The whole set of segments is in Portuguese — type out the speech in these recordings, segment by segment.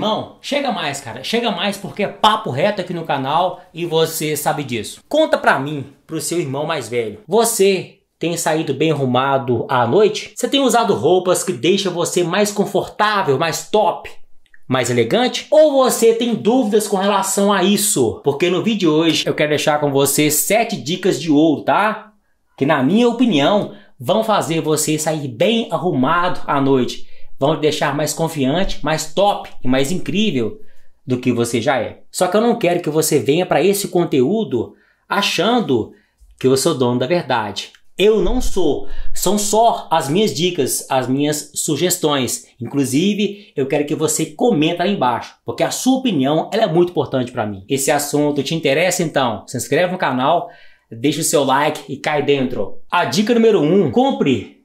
irmão, chega mais, cara. Chega mais porque é papo reto aqui no canal e você sabe disso. Conta pra mim, pro seu irmão mais velho. Você tem saído bem arrumado à noite? Você tem usado roupas que deixam você mais confortável, mais top? mais elegante? Ou você tem dúvidas com relação a isso? Porque no vídeo de hoje eu quero deixar com você 7 dicas de ouro, tá? Que na minha opinião vão fazer você sair bem arrumado à noite vão te deixar mais confiante, mais top e mais incrível do que você já é. Só que eu não quero que você venha para esse conteúdo achando que eu sou dono da verdade. Eu não sou. São só as minhas dicas, as minhas sugestões. Inclusive, eu quero que você comenta aí embaixo, porque a sua opinião ela é muito importante para mim. Esse assunto te interessa então? Se inscreve no canal, deixa o seu like e cai dentro. A dica número 1, um, compre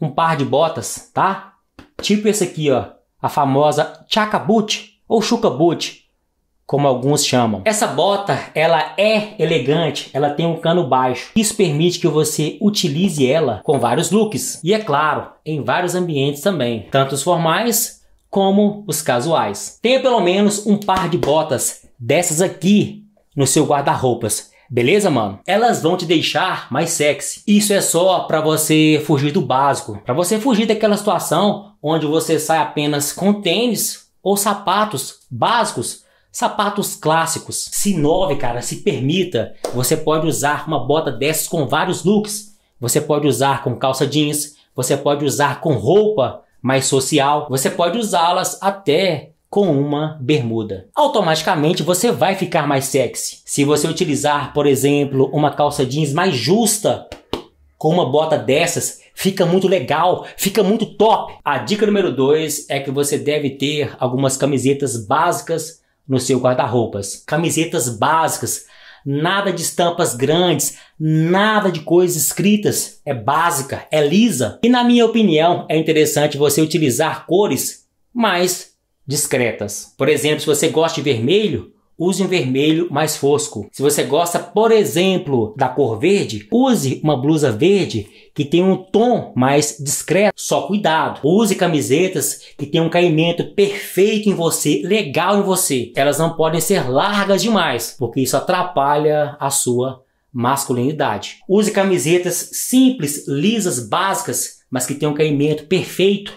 um par de botas, tá? Tipo esse aqui, ó, a famosa chaka boot ou chucabut, como alguns chamam. Essa bota, ela é elegante, ela tem um cano baixo. Isso permite que você utilize ela com vários looks e é claro, em vários ambientes também, tanto os formais como os casuais. Tenha pelo menos um par de botas dessas aqui no seu guarda-roupas. Beleza, mano? Elas vão te deixar mais sexy. Isso é só para você fugir do básico, para você fugir daquela situação onde você sai apenas com tênis ou sapatos básicos sapatos clássicos. Se nove, cara, se permita. Você pode usar uma bota dessas com vários looks. Você pode usar com calça jeans, você pode usar com roupa mais social, você pode usá-las até com uma bermuda. Automaticamente você vai ficar mais sexy. Se você utilizar, por exemplo, uma calça jeans mais justa com uma bota dessas, fica muito legal, fica muito top. A dica número 2 é que você deve ter algumas camisetas básicas no seu guarda-roupas. Camisetas básicas, nada de estampas grandes, nada de coisas escritas, é básica, é lisa. E na minha opinião, é interessante você utilizar cores mais discretas. Por exemplo, se você gosta de vermelho, use um vermelho mais fosco. Se você gosta, por exemplo, da cor verde, use uma blusa verde que tem um tom mais discreto. Só cuidado. Use camisetas que tenham um caimento perfeito em você, legal em você. Elas não podem ser largas demais, porque isso atrapalha a sua masculinidade. Use camisetas simples, lisas, básicas, mas que tenham um caimento perfeito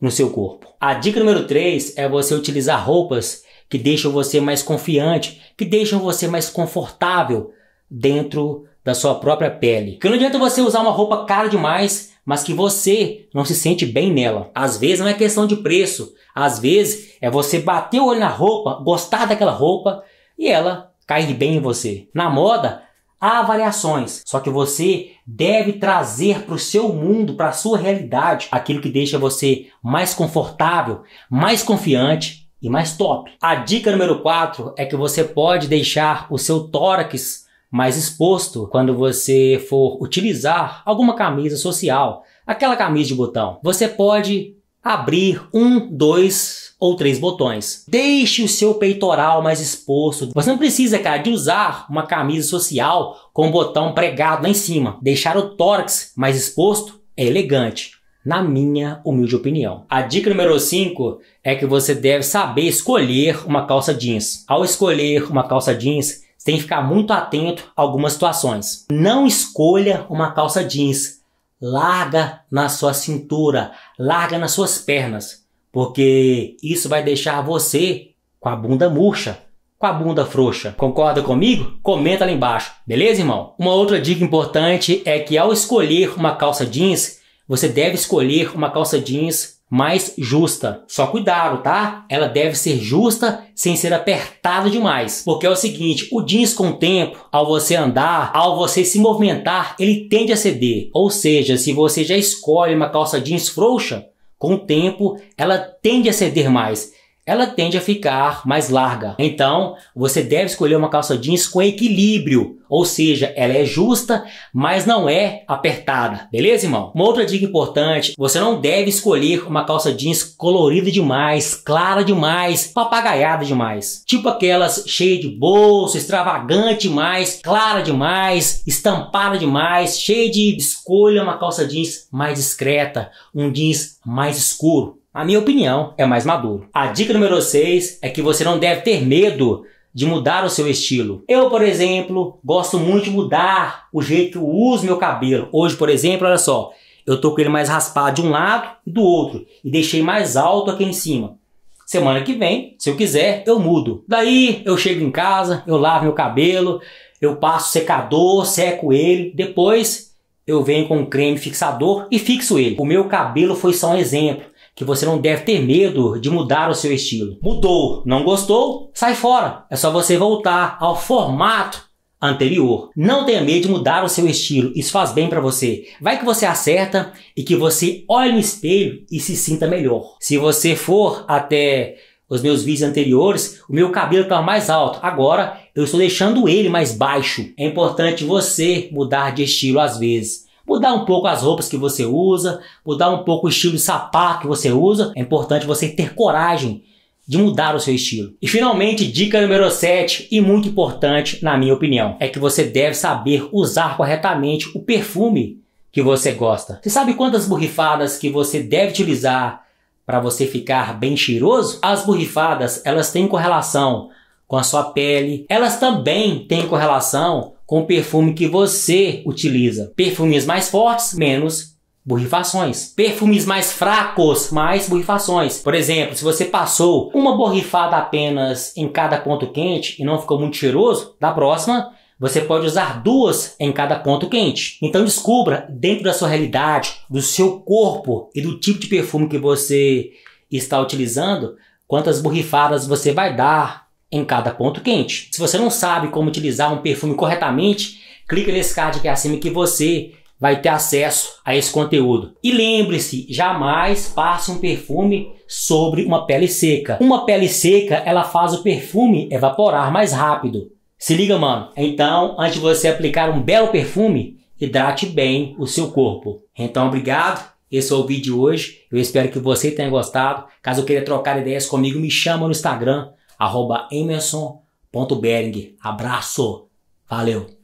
no seu corpo. A dica número 3 é você utilizar roupas que deixam você mais confiante, que deixam você mais confortável dentro da sua própria pele. Porque não adianta você usar uma roupa cara demais, mas que você não se sente bem nela. Às vezes não é questão de preço, às vezes é você bater o olho na roupa, gostar daquela roupa e ela cair bem em você. Na moda, Há variações, só que você deve trazer para o seu mundo, para a sua realidade, aquilo que deixa você mais confortável, mais confiante e mais top. A dica número 4 é que você pode deixar o seu tórax mais exposto quando você for utilizar alguma camisa social, aquela camisa de botão. Você pode abrir um, dois ou três botões. Deixe o seu peitoral mais exposto. Você não precisa, cara, de usar uma camisa social com o um botão pregado lá em cima. Deixar o tórax mais exposto é elegante, na minha humilde opinião. A dica número 5 é que você deve saber escolher uma calça jeans. Ao escolher uma calça jeans, você tem que ficar muito atento a algumas situações. Não escolha uma calça jeans larga na sua cintura, larga nas suas pernas, porque isso vai deixar você com a bunda murcha, com a bunda frouxa. Concorda comigo? Comenta lá embaixo, beleza, irmão? Uma outra dica importante é que ao escolher uma calça jeans, você deve escolher uma calça jeans mais justa. Só cuidado, tá? Ela deve ser justa sem ser apertada demais. Porque é o seguinte, o jeans com o tempo, ao você andar, ao você se movimentar, ele tende a ceder. Ou seja, se você já escolhe uma calça jeans frouxa, com o tempo ela tende a ceder mais ela tende a ficar mais larga. Então, você deve escolher uma calça jeans com equilíbrio, ou seja, ela é justa, mas não é apertada, beleza, irmão? Uma outra dica importante, você não deve escolher uma calça jeans colorida demais, clara demais, papagaiada demais. Tipo aquelas cheias de bolso, extravagante demais, clara demais, estampada demais, cheia de escolha uma calça jeans mais discreta, um jeans mais escuro. A minha opinião é mais maduro. A dica número 6 é que você não deve ter medo de mudar o seu estilo. Eu, por exemplo, gosto muito de mudar o jeito que eu uso meu cabelo. Hoje, por exemplo, olha só, eu tô com ele mais raspado de um lado e do outro e deixei mais alto aqui em cima. Semana que vem, se eu quiser, eu mudo. Daí eu chego em casa, eu lavo meu cabelo, eu passo secador, seco ele, depois eu venho com um creme fixador e fixo ele. O meu cabelo foi só um exemplo que você não deve ter medo de mudar o seu estilo. Mudou, não gostou? Sai fora. É só você voltar ao formato anterior. Não tenha medo de mudar o seu estilo, isso faz bem para você. Vai que você acerta e que você olhe no espelho e se sinta melhor. Se você for até os meus vídeos anteriores, o meu cabelo estava tá mais alto. Agora eu estou deixando ele mais baixo. É importante você mudar de estilo às vezes. Mudar um pouco as roupas que você usa, mudar um pouco o estilo de sapato que você usa. É importante você ter coragem de mudar o seu estilo. E finalmente, dica número 7 e muito importante na minha opinião, é que você deve saber usar corretamente o perfume que você gosta. Você sabe quantas borrifadas que você deve utilizar para você ficar bem cheiroso? As borrifadas, elas têm correlação com a sua pele, elas também têm correlação com o perfume que você utiliza. Perfumes mais fortes, menos borrifações. Perfumes mais fracos, mais borrifações. Por exemplo, se você passou uma borrifada apenas em cada ponto quente e não ficou muito cheiroso, da próxima você pode usar duas em cada ponto quente. Então descubra dentro da sua realidade, do seu corpo e do tipo de perfume que você está utilizando, quantas borrifadas você vai dar em cada ponto quente. Se você não sabe como utilizar um perfume corretamente, clica nesse card aqui acima que você vai ter acesso a esse conteúdo. E lembre-se, jamais passe um perfume sobre uma pele seca. Uma pele seca, ela faz o perfume evaporar mais rápido. Se liga, mano. Então, antes de você aplicar um belo perfume, hidrate bem o seu corpo. Então, obrigado. Esse foi o vídeo de hoje. Eu espero que você tenha gostado. Caso queira trocar ideias comigo, me chama no Instagram arroba emerson.bering. Abraço, valeu!